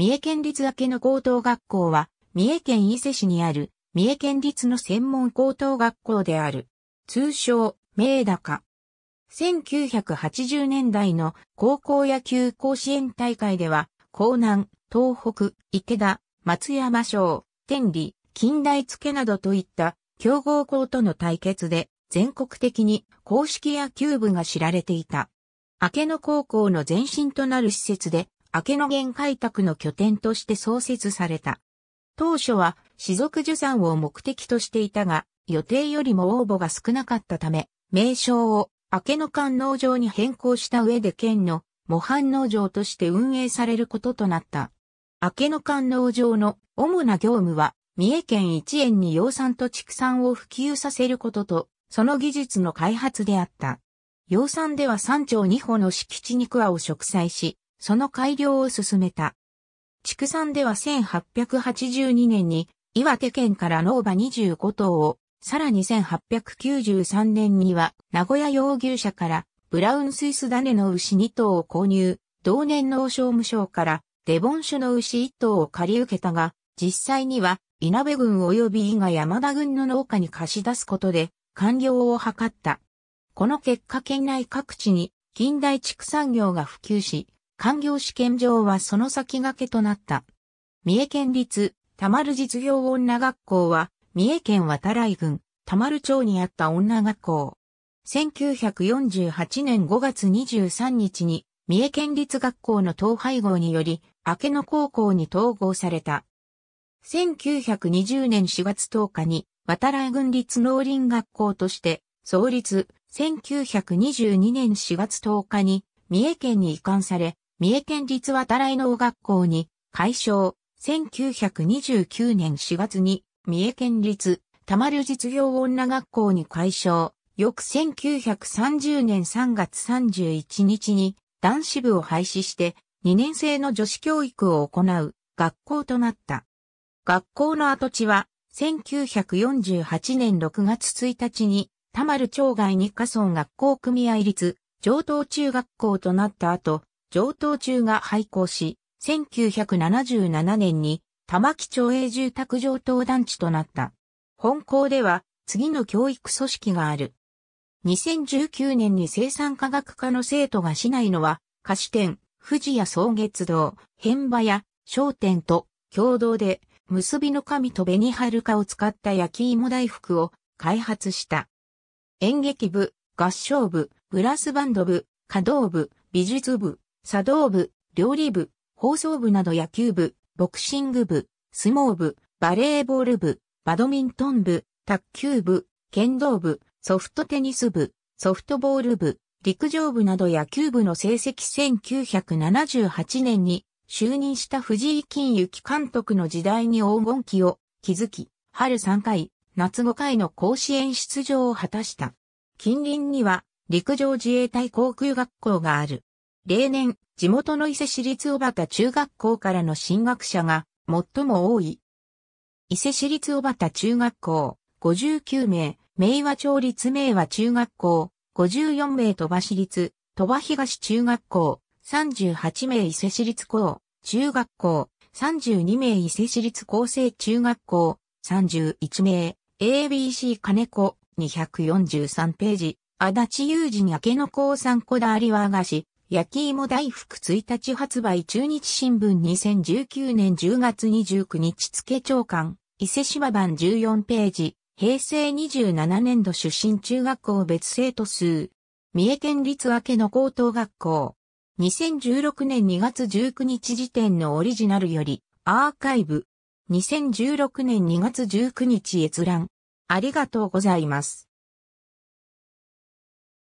三重県立明野高等学校は、三重県伊勢市にある、三重県立の専門高等学校である。通称、名高。1980年代の高校野球甲子園大会では、江南、東北、池田、松山省、天理、近代付などといった強豪校との対決で全国的に公式野球部が知られていた。明野高校の前身となる施設で明けの源開拓の拠点として創設された。当初は、士族受産を目的としていたが、予定よりも応募が少なかったため、名称を明けの官農場に変更した上で県の模範農場として運営されることとなった。明けの官農場の主な業務は、三重県一円に養蚕と畜産を普及させることと、その技術の開発であった。養蚕では山頂二歩の敷地に桑を植栽し、その改良を進めた。畜産では1882年に岩手県から農馬25頭を、さらに1893年には名古屋養牛舎からブラウンスイス種の牛2頭を購入、同年農商務省からデボン種の牛1頭を借り受けたが、実際には稲部郡及び伊賀山田郡の農家に貸し出すことで完了を図った。この結果県内各地に近代畜産業が普及し、官業試験場はその先駆けとなった。三重県立、田丸実業女学校は、三重県渡来郡、田丸町にあった女学校。1948年5月23日に、三重県立学校の統廃合により、明野高校に統合された。1920年4月10日に、渡来郡立農林学校として創立、1922年4月10日に三重県に移管され、三重県立渡来農学校に、改称、1929年4月に、三重県立、たまる実業女学校に改称、翌1930年3月31日に、男子部を廃止して、2年生の女子教育を行う、学校となった。学校の跡地は、1948年6月1日に、田丸町外日課村学校組合立、上等中学校となった後、上等中が廃校し、1977年に玉木町営住宅上等団地となった。本校では次の教育組織がある。2019年に生産科学科の生徒が市内のは菓子店、富士屋草月堂、変場屋、商店と共同で結びの神と紅はるかを使った焼き芋大福を開発した。演劇部、合唱部、ブラスバンド部、華道部、美術部、作動部、料理部、放送部など野球部、ボクシング部、相撲部、バレーボール部、バドミントン部、卓球部、剣道部、ソフトテニス部、ソフトボール部、陸上部など野球部の成績1978年に就任した藤井金幸監督の時代に黄金期を築き、春3回、夏5回の甲子園出場を果たした。近隣には陸上自衛隊航空学校がある。例年、地元の伊勢市立小畑中学校からの進学者が最も多い。伊勢市立小畑中学校、59名、明和町立明和中学校、54名鳥羽市立、鳥羽東中学校、38名伊勢市立高中学校、32名伊勢市立高生中学校、31名、ABC 金子、243ページ、足立雄二に明けの高三小田有和菓子、焼き芋大福1日発売中日新聞2019年10月29日付長官、伊勢島版14ページ、平成27年度出身中学校別生徒数、三重県立明野高等学校、2016年2月19日時点のオリジナルより、アーカイブ、2016年2月19日閲覧、ありがとうございます。